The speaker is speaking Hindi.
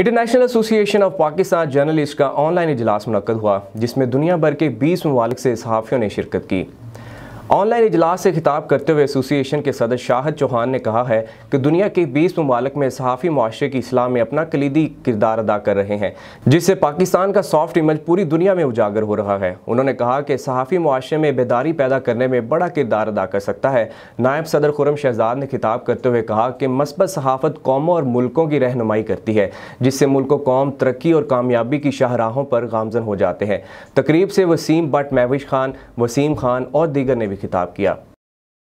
international association of Pakistan journalist का ऑनलाइन इजलास मुनद हुआ जिसमें दुनिया भर के 20 ममालिक से सहाफ़ियों ने शिरकत की ऑनलाइन इजलास से खिताब करते हुए एसोसिएशन के सदर शाहद चौहान ने कहा है कि दुनिया के 20 ममालक में सहाफ़ी माशरे की इस्लाम में अपना कलीदी किरदार अदा कर रहे हैं जिससे पाकिस्तान का सॉफ्ट इमेज पूरी दुनिया में उजागर हो रहा है उन्होंने कहा कि सहाफ़ी माशरे में बेदारी पैदा करने में बड़ा किरदार अदा कर सकता है नायब सदर खुरम शहजाद ने खिताब करते हुए कहा कि मस्बत सहाफ़त कौमों और मुल्कों की रहनुमाई करती है जिससे मुल्क कौम तरक्की और कामयाबी की शाहराहों पर गामजन हो जाते हैं तकरीब से वसीम बट महविश खान वसीम खान और दीगर ने भी खिताब किया